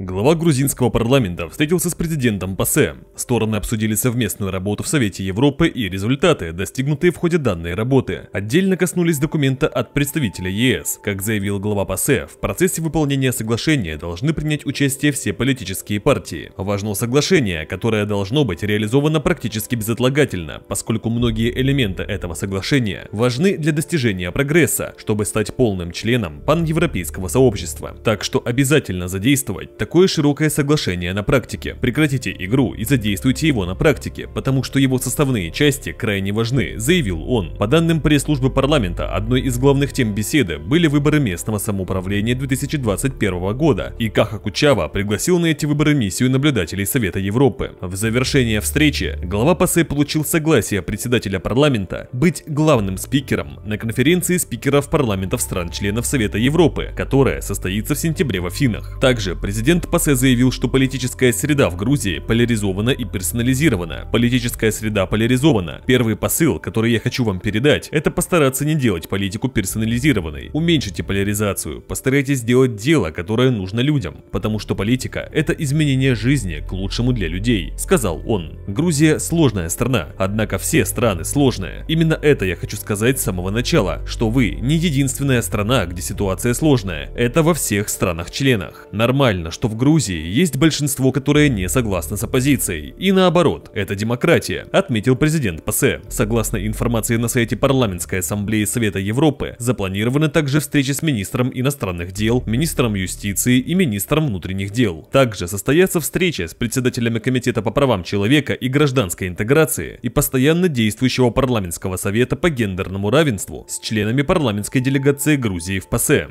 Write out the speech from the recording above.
Глава грузинского парламента встретился с президентом ПАСЕ. Стороны обсудили совместную работу в Совете Европы и результаты, достигнутые в ходе данной работы. Отдельно коснулись документа от представителя ЕС. Как заявил глава ПАСЕ, в процессе выполнения соглашения должны принять участие все политические партии. Важно соглашение, которое должно быть реализовано практически безотлагательно, поскольку многие элементы этого соглашения важны для достижения прогресса, чтобы стать полным членом паневропейского сообщества. Так что обязательно задействовать такое широкое соглашение на практике. Прекратите игру и задействуйте его на практике, потому что его составные части крайне важны, заявил он. По данным пресс-службы парламента, одной из главных тем беседы были выборы местного самоуправления 2021 года, и Каха Кучава пригласил на эти выборы миссию наблюдателей Совета Европы. В завершение встречи глава ПАСЕ получил согласие председателя парламента быть главным спикером на конференции спикеров парламентов стран-членов Совета Европы, которая состоится в сентябре в Афинах. Также президент Президент Пасе заявил, что политическая среда в Грузии поляризована и персонализирована. Политическая среда поляризована. Первый посыл, который я хочу вам передать, это постараться не делать политику персонализированной. Уменьшите поляризацию, постарайтесь сделать дело, которое нужно людям, потому что политика – это изменение жизни к лучшему для людей, сказал он. Грузия – сложная страна, однако все страны сложные. Именно это я хочу сказать с самого начала, что вы не единственная страна, где ситуация сложная. Это во всех странах-членах. Нормально, что что в Грузии есть большинство, которое не согласно с оппозицией. И наоборот, это демократия, отметил президент ПАСЕ. Согласно информации на сайте Парламентской ассамблеи Совета Европы, запланированы также встречи с министром иностранных дел, министром юстиции и министром внутренних дел. Также состоятся встречи с председателями Комитета по правам человека и гражданской интеграции и постоянно действующего парламентского совета по гендерному равенству с членами парламентской делегации Грузии в ПАСЕ.